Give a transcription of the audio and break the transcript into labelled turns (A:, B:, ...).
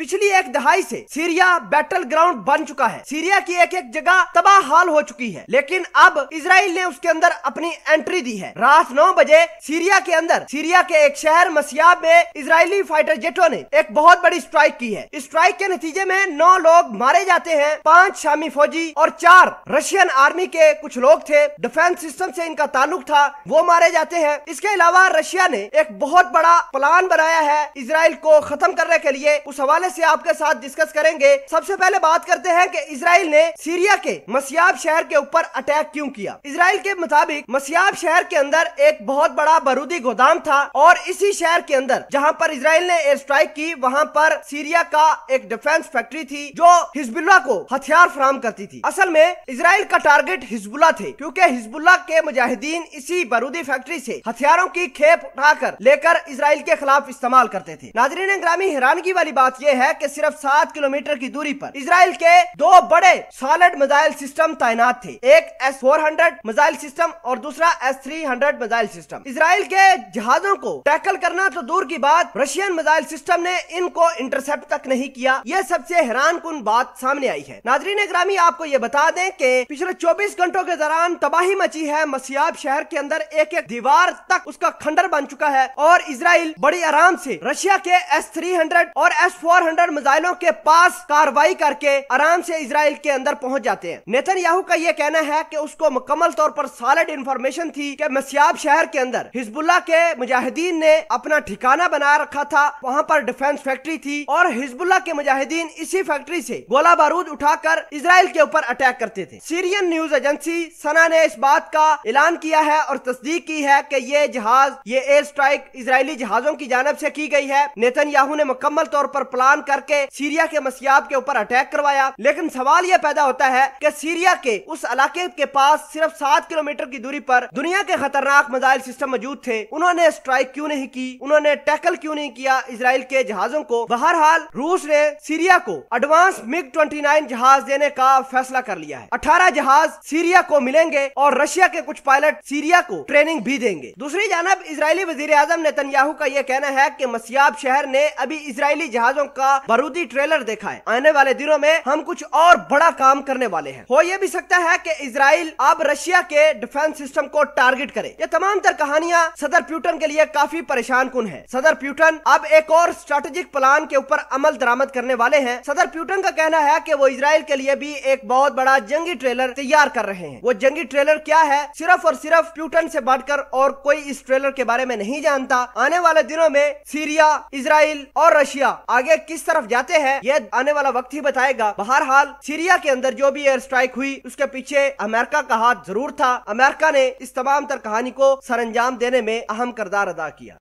A: पिछली एक दहाई से सीरिया बैटल ग्राउंड बन चुका है सीरिया की एक एक जगह तबाह हाल हो चुकी है लेकिन अब इसराइल ने उसके अंदर अपनी एंट्री दी है रात नौ बजे सीरिया के अंदर सीरिया के एक शहर मसियाब में इसराइली फाइटर जेटों ने एक बहुत बड़ी स्ट्राइक की है स्ट्राइक के नतीजे में नौ लोग मारे जाते हैं पाँच शामी फौजी और चार रशियन आर्मी के कुछ लोग थे डिफेंस सिस्टम से इनका ताल्लुक था वो मारे जाते हैं इसके अलावा रशिया ने एक बहुत बड़ा प्लान बनाया है इसराइल को खत्म करने के लिए उस हवाले से आपके साथ डिस्कस करेंगे सबसे पहले बात करते हैं कि इसराइल ने सीरिया के मसियाब शहर के ऊपर अटैक क्यों किया इसराइल के मुताबिक मसियाब शहर के अंदर एक बहुत बड़ा बारूदी गोदाम था और इसी शहर के अंदर जहाँ पर इसराइल ने एयर स्ट्राइक की वहाँ पर सीरिया का एक डिफेंस फैक्ट्री थी जो हिजबुल्ला को हथियार फराम करती थी असल में इसराइल का टारगेट हिजबुल्ला थे क्योंकि हिजबुल्ला के मुजाहिदीन इसी बारूदी फैक्ट्री से हथियारों की खेप उठाकर लेकर इसराइल के खिलाफ इस्तेमाल करते थे नाजरीन ग्रामीण हैरानगी वाली बात यह है है कि सिर्फ सात किलोमीटर की दूरी पर इसराइल के दो बड़े सॉलिड मिजाइल सिस्टम तैनात थे एक S four hundred missile system और दूसरा S three hundred missile system Israel के जहाजों को टैकल करना तो दूर की बात रशियन मिजाइल सिस्टम ने इनको इंटरसेप्ट तक नहीं किया ये सबसे हैरान कन बात सामने आई है नाजरीन ग्रामी आपको ये बता दें कि पिछले चौबीस घंटों के दौरान तबाही मची है मसियाब शहर के अंदर एक एक दीवार तक उसका खंडर बन चुका है और इसराइल बड़ी आराम से रशिया के एस थ्री हंड्रेड और एस फोर 400 मिसाइलों के पास कार्रवाई करके आराम से इसराइल के अंदर पहुंच जाते हैं नेतन याहू का यह कहना है कि उसको मुकम्मल तौर पर सॉलिड इंफॉर्मेशन थी कि मसियाब शहर के अंदर हिजबुल्ला के मुजाहिदीन ने अपना ठिकाना बना रखा था वहाँ पर डिफेंस फैक्ट्री थी और हिजबुल्ला के मुजाहिदीन इसी फैक्ट्री ऐसी गोला बारूद उठाकर इसराइल के ऊपर अटैक करते थे सीरियन न्यूज एजेंसी सना ने इस बात का ऐलान किया है और तस्दीक की है की ये जहाज ये एयर स्ट्राइक इसराइली जहाजों की जानब ऐसी की गई है नेतन याहू ने मुकम्मल तौर पर प्लान प्लान करके सीरिया के मसियाब के ऊपर अटैक करवाया लेकिन सवाल यह पैदा होता है की सीरिया के उस इलाके के पास सिर्फ सात किलोमीटर की दूरी पर दुनिया के खतरनाक मिजाइल सिस्टम मौजूद थे उन्होंने स्ट्राइक क्यों नहीं की उन्होंने टैकल क्यों नहीं किया इसराइल के जहाजों को बहरहाल रूस ने सीरिया को एडवांस मिग ट्वेंटी जहाज देने का फैसला कर लिया है अठारह जहाज सीरिया को मिलेंगे और रशिया के कुछ पायलट सीरिया को ट्रेनिंग भी देंगे दूसरी जानब इसराइली वजीर आजम नेतन्याहू का यह कहना है की मसियाब शहर ने अभी इसराइली जहाजों का का बारूदी ट्रेलर देखा है आने वाले दिनों में हम कुछ और बड़ा काम करने वाले हैं हो ये भी सकता है कि इसराइल अब रशिया के डिफेंस सिस्टम को टारगेट करे ये तमाम तर कहानियाँ सदर प्यूटन के लिए काफी परेशान कुन है सदर प्यूटन अब एक और स्ट्रेटेजिक प्लान के ऊपर अमल दरामद करने वाले है सदर प्यूटन का कहना है की वो इसराइल के लिए भी एक बहुत बड़ा जंगी ट्रेलर तैयार कर रहे हैं वो जंगी ट्रेलर क्या है सिर्फ और सिर्फ प्यूटन से बढ़कर और कोई इस ट्रेलर के बारे में नहीं जानता आने वाले दिनों में सीरिया इसराइल और रशिया आगे किस तरफ जाते हैं यह आने वाला वक्त ही बताएगा बहरहाल सीरिया के अंदर जो भी एयर स्ट्राइक हुई उसके पीछे अमेरिका का हाथ जरूर था अमेरिका ने इस तमाम तर कहानी को सर देने में अहम करदार अदा किया